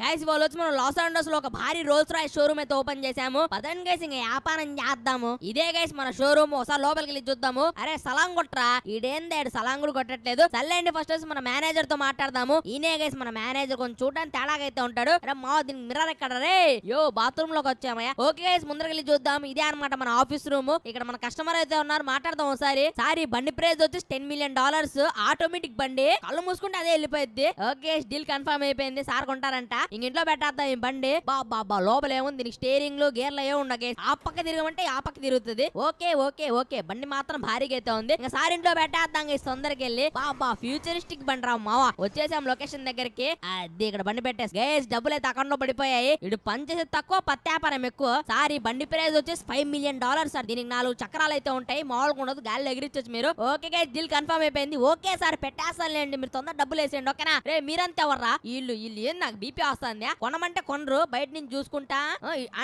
guys వాళ్ళు వచ్చి మనం లాస్ ఏంజల్స్ లో ఒక భారీ రోల్స్ రాయ్ షోరూమ్ అయితే ఓపెన్ చేసాము పదండి గైస్ ఇంకా వ్యాపారం చేద్దాము ఇదే గైస్ మన షోరూమ్ ఒకసారి లోపలికి వెళ్ళి చూద్దాము అరే సలాం కొట్టరా ఈడేంది సలాం కూడా కొట్టట్లేదు సర్లేండి ఫస్ట్ వచ్చి మన మేనేజర్ తో మాట్లాడదాము ఈయనే గైస్ మన మేనేజర్ కొంచెం చూడడానికి తేడాగా అయితే ఉంటాడు అరే మా దీని మిర్రర్ ఎక్కడ రే యో బాత్రూమ్ లోకి వచ్చామయ్యా ఓకే గైస్ ముందరికి వెళ్ళి చూద్దాం ఇదే అనమాట మన ఆఫీస్ రూమ్ ఇక్కడ మన కస్టమర్ అయితే ఉన్నారు మాట్లాడదాం ఒకసారి సారీ బండి ప్రైస్ వచ్చేసి టెన్ మిలియన్ డాలర్స్ ఆటోమేటిక్ బండి కళ్ళు మూసుకుంటే అదే వెళ్ళిపోయింది ఓకే డీల్ కన్ఫర్మ్ అయిపోయింది సార్ కొంటారంట ఇంట్లో పెట్టేద్దాం ఈ బండి బాబా లోపలేముంది నీకు స్టేరింగ్ లో గేర్లు ఏ ఉండకే ఆ పక్క తిరగమంటే ఆ పక్క తిరుగుతుంది ఓకే ఓకే ఓకే బండి మాత్రం భారీగా అయితే ఉంది ఇంకా సార్ ఇంట్లో పెట్టేద్దాం ఈ తొందరకి వెళ్ళి బాబా ఫ్యూచరిస్టిక్ బండి రా మావా వచ్చేసాం లొకేషన్ దగ్గరికి అది ఇక్కడ బండి పెట్టేసి గేస్ డబ్బులు అయితే అకౌంట్ లో పడిపోయాయి ఇటు పనిచేసే తక్కువ పత్యాపారం ఎక్కువ సార్ ఈ బండి ప్రైజ్ వచ్చేసి ఫైవ్ మిలియన్ డాలర్ సార్ దీనికి నాలుగు చక్రాలు అయితే ఉంటాయి మామూలుగా ఉండదు గాలి ఎగిరించవచ్చు మీరు ఓకే గైస్ డీల్ కన్ఫర్మ్ అయిపోయింది ఓకే సార్ లేండి మీరు తొందర డబ్బులు వేసేయండి ఓకేనా రే మీరంతా ఎవర్రా వీళ్ళు వీళ్ళు ఏం నాకు బీపీ వస్తుంది కొనమంటే కొనరు బయట నుంచి చూసుకుంటా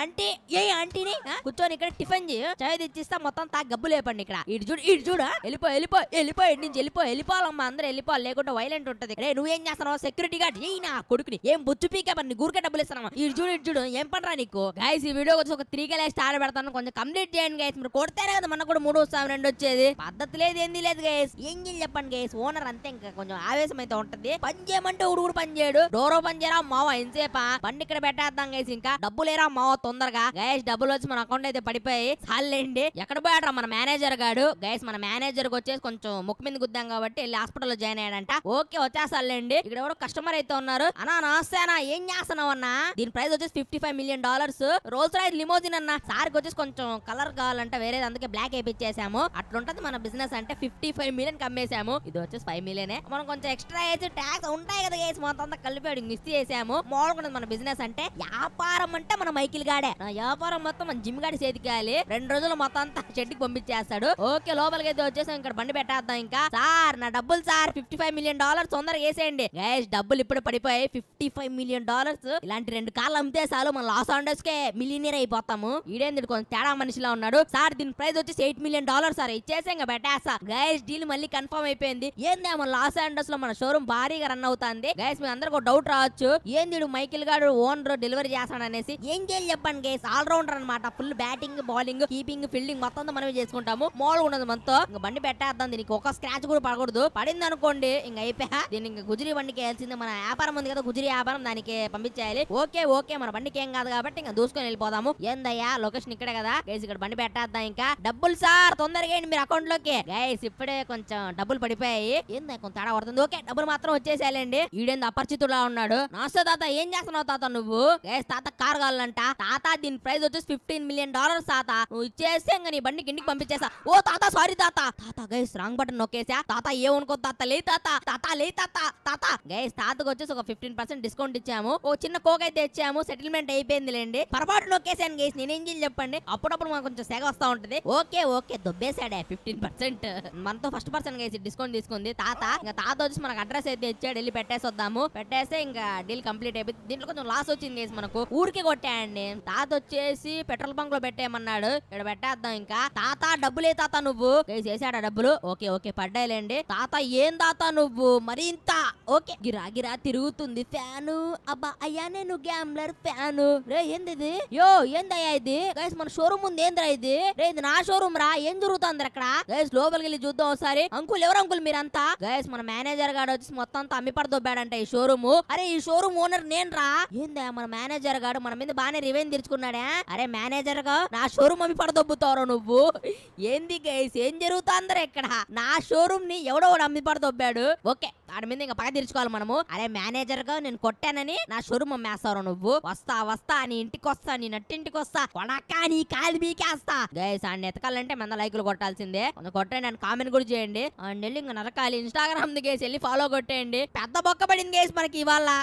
ఆంటీ ఏ ఆంటీని కూర్చొని ఇక్కడ టిఫిన్ చేయి చాయ్ తెచ్చిస్తా మొత్తం తా గబ్బు లేపండి ఇక్కడ ఇటు చూడు ఇటు చూడు వెళ్ళిపో వెళ్ళిపో వెళ్ళిపో ఇటు నుంచి వెళ్ళిపో వెళ్ళిపోవాలమ్మా అందరూ వెళ్ళిపోవాలి లేకుంటే వైలెంట్ ఉంటుంది రే నువ్వేం చేస్తావు సెక్యూరిటీ గార్డ్ ఏ నా కొడుకుని ఏం బుచ్చు పీకే నీ గురికే డబ్బులు ఇస్తాను ఇటు చూడు ఇటు చూడు ఏం పడరా నీకు గైస్ ఈ వీడియో కొంచెం ఒక త్రీ కే స్టార్ట్ పెడతాను కొంచెం కంప్లీట్ చేయండి గైస్ మీరు కొడతారే కదా మనకు కూడా మూడు వస్తాం రెండు వచ్చేది పద్ధతి లేదు ఏంది లేదు గైస్ ఏం చెప్పండి గైస్ ఓనర్ అంతే ఇంకా కొంచెం ఆవేశం అయితే ఉంటది పని చేయమంటే ఊరు పని చేయడు డోరో పని చేయరా మావ ఇంతసేపా బండి ఇక్కడ పెట్టేద్దాం గైస్ ఇంకా డబ్బు లేరా మా తొందరగా గైస్ డబ్బులు వచ్చి మన అకౌంట్ అయితే పడిపోయి చాలేండి ఎక్కడ పోయాడరా మన మేనేజర్ గాడు గైస్ మన మేనేజర్ కి వచ్చేసి కొంచెం ముక్కు మీద గుద్దాం కాబట్టి వెళ్ళి లో జాయిన్ అయ్యాడంట ఓకే వచ్చేసాలండి ఇక్కడ ఎవరు కస్టమర్ అయితే ఉన్నారు అనా నాస్తేనా ఏం చేస్తున్నావు అన్న దీని ప్రైస్ వచ్చేసి fifty five million dollars Rolls Royce limousine అన్న సార్కి వచ్చేసి కొంచెం కలర్ కావాలంటే వేరేది అందుకే బ్లాక్ వేయించేసాము అట్లుంటది మన బిజినెస్ అంటే ఫిఫ్టీ ఫైవ్ మిలియన్ కమ్మేసాము ఇది వచ్చేసి ఫైవ్ మిలియనే మనం కొంచెం ఎక్స్ట్రా వేసి ట్యాక్స్ ఉంటాయి కదా వేసి మొత్తం అంతా కలిపాడు మిస్ చేసాము మామూలుగా మన బిజినెస్ అంటే వ్యాపారం అంటే మన మైకిల్ గాడే నా వ్యాపారం మొత్తం మన జిమ్ గాడి చేతికి రెండు రోజులు మొత్తం అంతా చెట్టుకి పంపించేస్తాడు ఓకే లోపలికి అయితే వచ్చేసాం ఇక్కడ బండి పెట్టేద్దాం ఇంకా సార్ నా డబ్బులు sir fifty five million dollars తొందరగా వేసేయండి గైస్ డబ్బులు ఇప్పుడు పడిపోయి ఫిఫ్టీ ఫైవ్ మిలియన్ డాలర్స్ ఇలాంటి రెండు కార్లు అమ్మితే చాలు మన లాస్ ఆండర్స్ కే మిలియనీర్ అయిపోతాము ఈడేందుకు కొంచెం తేడా మనిషిలా ఉన్నాడు సార్ దీని ప్రైస్ వచ్చేసి ఎయిట్ మిలియన్ డాలర్స్ సార్ ఇచ్చేసే ఇంకా పెట్టేస్తా గైస్ డీల్ మళ్ళీ కన్ఫర్మ్ అయిపోయింది ఏంది మన లాస్ ఆండర్స్ లో మన షోరూమ్ భారీగా రన్ అవుతుంది గైస్ మీ అందరికి ఒక డౌట్ రావచ్చు ఏంది వీడు మైకిల్ గారు ఓన్ రో డెలివరీ చేస్తాడు అనేసి ఏం చేయాలి చెప్పండి గేస్ ఆల్ రౌండర్ అనమాట full batting bowling keeping fielding మొత్తం మనమే చేసుకుంటాము మోల్ ఉన్నది మనతో ఇంకా బండి పెట్టేద్దాం దీనికి ఒక స్క్రాచ్ కూడా పడకూడదు పడింది అనుకోండి ఇంకా అయిపోయా ఇంకా గుజరీ బండికి వెళ్ళింది మన వ్యాపారం ఉంది కదా గుజరీ వ్యాపారం దానికి పంపించేయాలి ఓకే ఓకే మన బండికి ఏం కాదు కాబట్టి ఇంకా దూసుకొని వెళ్ళిపోదాము ఏందయ్యా లొకేషన్ ఇక్కడే కదా గైస్ ఇక్కడ బండి పెట్టేద్దాం ఇంకా డబ్బులు సార్ తొందరగా మీరు అకౌంట్ లోకి గైస్ ఇప్పుడే కొంచెం డబ్బులు పడిపోయాయి ఏందా కొంత తడ పడుతుంది ఓకే డబ్బులు మాత్రం వచ్చేసేయాలండి ఈడేంది అపరిచితుడా ఉన్నాడు నాస్తా తాత ఏం చేస్తున్నావు తాత నువ్వు గైస్ తాత కారు కావాలంట తాత దీని ప్రైస్ వచ్చేసి ఫిఫ్టీన్ మిలియన్ డాలర్స్ తాత నువ్వు ఇచ్చేస్తే ఇంకా నీ బండి ఇంటికి పంపించేసా ఓ తాత సారీ తాత తాత గైస్ రాంగ్ బటన్ నొక్కేసా తాత ఏమనుకో తాత లే తాత తాత లే తాత తాత గైస్ తాతకు వచ్చేసి ఒక ఫిఫ్టీన్ పర్సెంట్ డిస్కౌంట్ ఇచ్చాము ఓ చిన్న కోక్ అయితే ఇచ్చాము సెటిల్మెంట్ అయిపోయింది లేండి పొరపాటు నొక్కేసాను గైస్ నేనేం చేయాలి చెప్పండి అప్పుడప్పుడు మాకు కొంచెం సేగ వస్తా ఉంటది ఓకే ఓకే దొబ్బేసాడే ఫిఫ్టీన్ పర్సెంట్ మనతో ఫస్ట్ పర్సన్ గైస్ డిస్కౌంట్ తీసుకుంది తాత ఇంకా తాత వచ్చేసి మనకు అడ్రస్ అయితే ఇచ్చాడు వెళ్ళి పెట్టేసి వద్దాము పెట్టేస్తే ఇంకా డీల్ కంప్లీట్ చెప్పి దీంట్లో కొంచెం లాస్ వచ్చింది మనకు ఊరికి కొట్టాయండి తాత వచ్చేసి పెట్రోల్ బంక్ లో పెట్టేయమన్నాడు ఇక్కడ పెట్టేద్దాం ఇంకా తాత డబ్బులే తాత నువ్వు చేసాడా డబ్బులు ఓకే ఓకే పడ్డాయిలేండి తాత ఏం తాత నువ్వు మరి ఇంత ఓకే గిరా గిరా తిరుగుతుంది ఫ్యాను అబ్బా అయ్యా నేను గ్యాంబ్లర్ ఫ్యాను రే ఏంది ఇది యో అయ్యా ఇది గైస్ మన షోరూమ్ ఉంది ఏందిరా ఇది రే ఇది నా షోరూమ్ రా ఏం జరుగుతుంది అక్కడ గైస్ లోపలికి వెళ్ళి చూద్దాం ఒకసారి అంకుల్ ఎవరు అంకుల్ మీరంతా గైస్ మన మేనేజర్ గారు వచ్చి మొత్తం అంతా అమ్మిపడదొబ్బాడంట ఈ షోరూమ్ అరే ఈ షోరూమ్ ఓనర్ నేను రా ఏందా మన మేనేజర్ గాడు మన మీద బాగానే రివెన్ తీర్చుకున్నాడే అరే మేనేజర్ గా నా షోరూమ్ అవి పడదొబ్బుతావు నువ్వు ఏంది గైస్ ఏం జరుగుతుందరే ఇక్కడ నా షోరూమ్ ని ఎవడో అమ్మి పడదొబ్బాడు ఓకే దాని మీద ఇంకా పగ తీర్చుకోవాలి మనము అరే మేనేజర్ గా నేను కొట్టానని నా షోరూమ్ అమ్మేస్తావు నువ్వు వస్తా వస్తా నీ ఇంటికి వస్తా నీ నట్టింటికి వస్తా కొనక్క నీ కాలు బీకేస్తా గైస్ ఆయన ఎతకాలంటే మన లైకులు కొట్టాల్సిందే కొట్టండి అని కామెంట్ కూడా చేయండి అండ్ వెళ్ళి ఇంకా నరకాలి ఇన్స్టాగ్రామ్ దిగేసి వెళ్ళి ఫాలో కొట్టేయండి పెద్ద బొక్క పడింది గేసి మనకి ఇవాళ